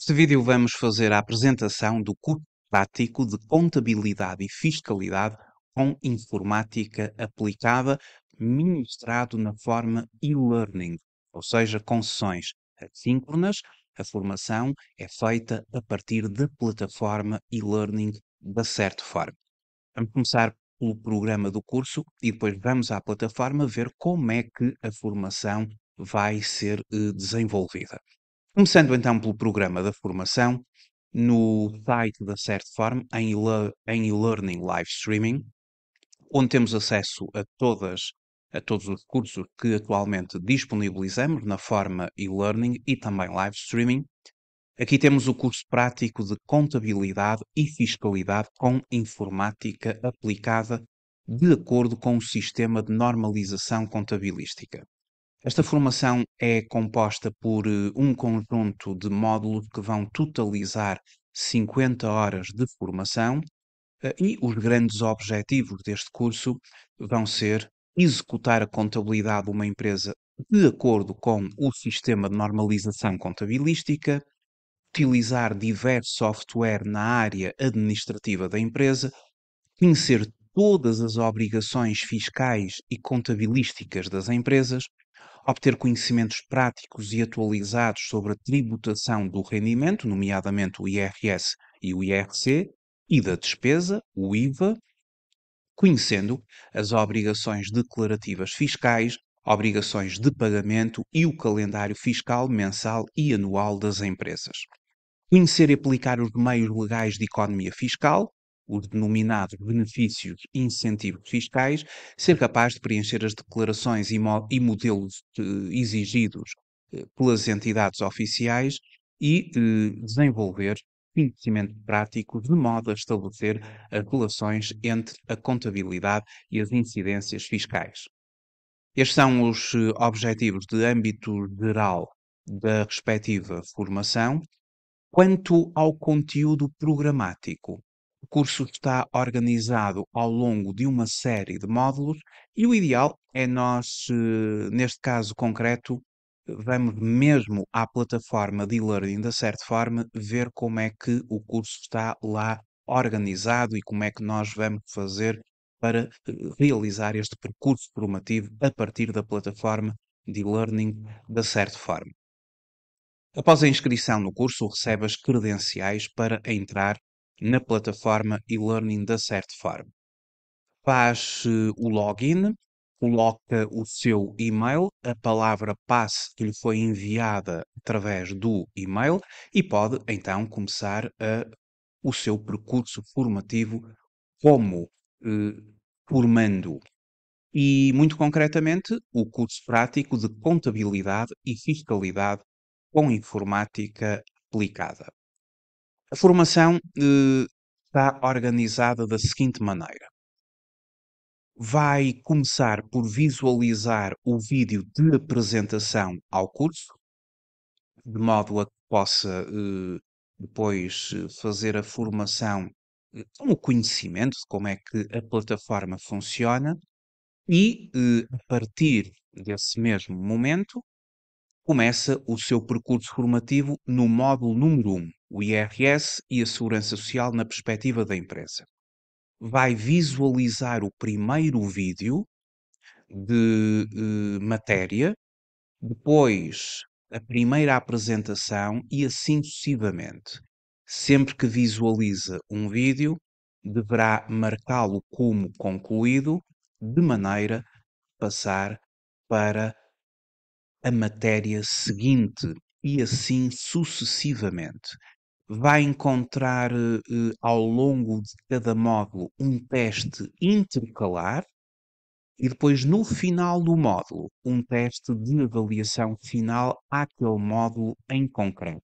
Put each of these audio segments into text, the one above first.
Neste vídeo vamos fazer a apresentação do curso prático de Contabilidade e Fiscalidade com Informática Aplicada, ministrado na forma e-learning, ou seja, com sessões assíncronas. A formação é feita a partir da plataforma e-learning da forma. Vamos começar pelo programa do curso e depois vamos à plataforma ver como é que a formação vai ser eh, desenvolvida. Começando então pelo programa da formação, no site da CertForm, em e-learning live streaming, onde temos acesso a, todas, a todos os cursos que atualmente disponibilizamos na forma e-learning e também live streaming. Aqui temos o curso prático de contabilidade e fiscalidade com informática aplicada de acordo com o sistema de normalização contabilística. Esta formação é composta por eh, um conjunto de módulos que vão totalizar 50 horas de formação eh, e os grandes objetivos deste curso vão ser executar a contabilidade de uma empresa de acordo com o sistema de normalização contabilística, utilizar diversos software na área administrativa da empresa, conhecer todas as obrigações fiscais e contabilísticas das empresas, obter conhecimentos práticos e atualizados sobre a tributação do rendimento, nomeadamente o IRS e o IRC, e da despesa, o IVA, conhecendo as obrigações declarativas fiscais, obrigações de pagamento e o calendário fiscal mensal e anual das empresas. Conhecer e aplicar os meios legais de economia fiscal, os denominados benefícios e incentivos fiscais, ser capaz de preencher as declarações e, e modelos exigidos eh, pelas entidades oficiais e desenvolver conhecimento prático de modo a estabelecer as relações entre a contabilidade e as incidências fiscais. Estes são os eh, objetivos de âmbito geral da respectiva formação. Quanto ao conteúdo programático, o curso está organizado ao longo de uma série de módulos e o ideal é nós, eh, neste caso concreto, vamos mesmo à plataforma de e-learning da forma, ver como é que o curso está lá organizado e como é que nós vamos fazer para eh, realizar este percurso formativo a partir da plataforma de e-learning da forma. Após a inscrição no curso, recebe as credenciais para entrar na plataforma e-learning da Certfarm. Faz eh, o login, coloca o seu e-mail, a palavra passe que lhe foi enviada através do e-mail e pode então começar a, o seu percurso formativo como eh, formando. E, muito concretamente, o curso prático de Contabilidade e Fiscalidade com Informática Aplicada. A formação eh, está organizada da seguinte maneira: vai começar por visualizar o vídeo de apresentação ao curso, de modo a que possa eh, depois eh, fazer a formação com o conhecimento de como é que a plataforma funciona e, a partir desse mesmo momento, começa o seu percurso formativo no módulo número 1, o IRS e a Segurança Social na perspectiva da empresa. Vai visualizar o primeiro vídeo de eh, matéria, depois a primeira apresentação e assim sucessivamente. Sempre que visualiza um vídeo, deverá marcá-lo como concluído, de maneira a passar para a matéria seguinte e assim sucessivamente. Vai encontrar eh, ao longo de cada módulo um teste intercalar e depois no final do módulo um teste de avaliação final àquele módulo em concreto.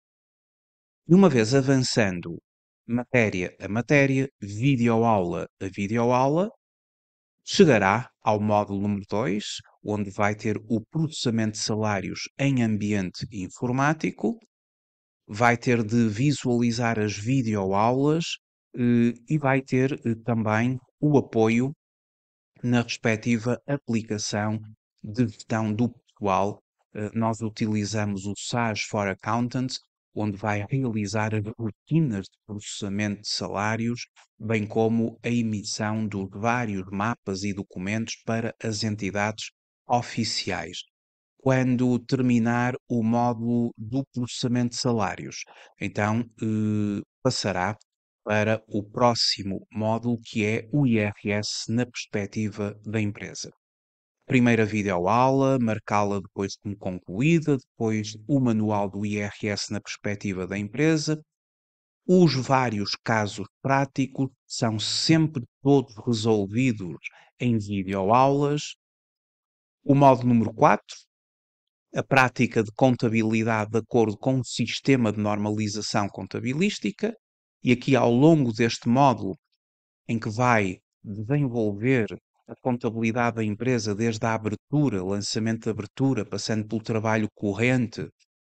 E uma vez avançando matéria a matéria, videoaula a videoaula, chegará ao módulo número 2, onde vai ter o processamento de salários em ambiente informático, vai ter de visualizar as videoaulas eh, e vai ter eh, também o apoio na respectiva aplicação de gestão do pessoal. Eh, nós utilizamos o SaaS for Accountants, onde vai realizar as rotinas de processamento de salários, bem como a emissão de vários mapas e documentos para as entidades oficiais quando terminar o módulo do processamento de salários. Então, eh, passará para o próximo módulo, que é o IRS na perspectiva da empresa. Primeira videoaula, marcá-la depois como concluída, depois o manual do IRS na perspectiva da empresa. Os vários casos práticos são sempre todos resolvidos em videoaulas o modo número 4, a prática de contabilidade de acordo com o sistema de normalização contabilística, e aqui ao longo deste módulo, em que vai desenvolver a contabilidade da empresa desde a abertura, lançamento de abertura, passando pelo trabalho corrente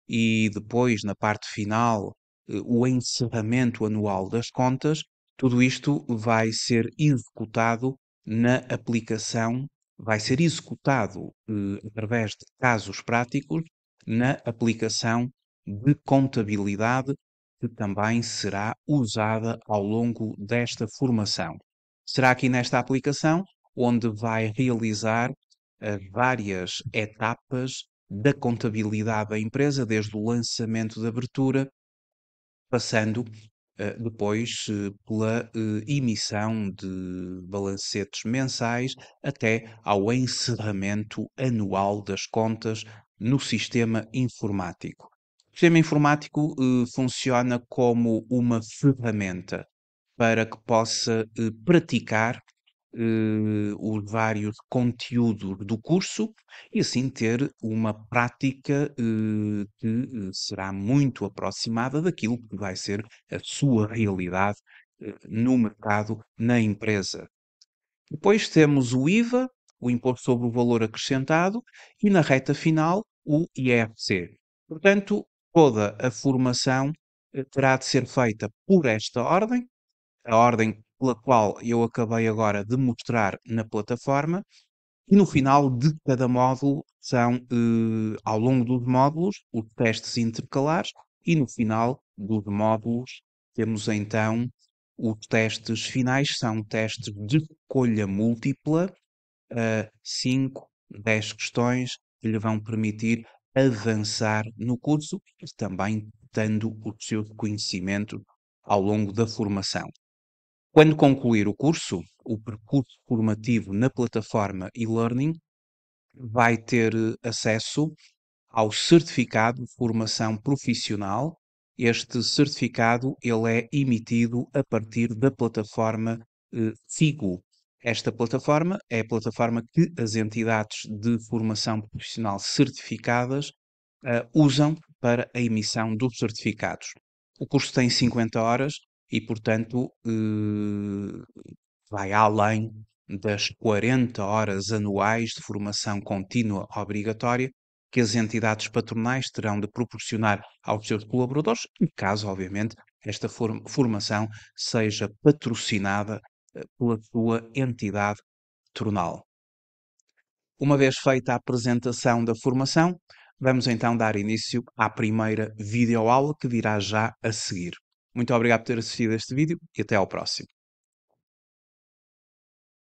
e depois, na parte final, eh, o encerramento anual das contas, tudo isto vai ser executado na aplicação vai ser executado eh, através de casos práticos na aplicação de contabilidade que também será usada ao longo desta formação. Será aqui nesta aplicação onde vai realizar as eh, várias etapas da contabilidade da empresa, desde o lançamento de abertura, passando eh, depois eh, pela eh, emissão de balancetes mensais até ao encerramento anual das contas no sistema informático. O sistema informático funciona como uma ferramenta para que possa praticar eh, os vários conteúdos do curso e assim ter uma prática eh, que eh, será muito aproximada daquilo que vai ser a sua realidade no mercado, na empresa. Depois temos o IVA, o Imposto sobre o Valor Acrescentado, e na reta final o IRC. Portanto, toda a formação terá de ser feita por esta ordem, a ordem pela qual eu acabei agora de mostrar na plataforma. E no final de cada módulo são, eh, ao longo dos módulos, os testes intercalares e no final dos módulos temos então os testes finais, são testes de escolha múltipla, 5, eh, 10 questões que lhe vão permitir avançar no curso e também dando o seu conhecimento ao longo da formação. Quando concluir o curso, o percurso formativo na plataforma e-learning, vai ter eh, acesso ao certificado de formação profissional. Este certificado ele é emitido a partir da plataforma eh, FIGO. Esta plataforma é a plataforma que as entidades de formação profissional certificadas eh, usam para a emissão dos certificados. O curso tem 50 horas e, portanto, eh, vai além das 40 horas anuais de formação contínua obrigatória que as entidades patronais terão de proporcionar aos seus colaboradores, caso, obviamente, esta formação seja patrocinada eh, pela sua entidade patronal. Uma vez feita a apresentação da formação, vamos então dar início à primeira videoaula que virá já a seguir. Muito obrigado por ter assistido a este vídeo e até ao próximo.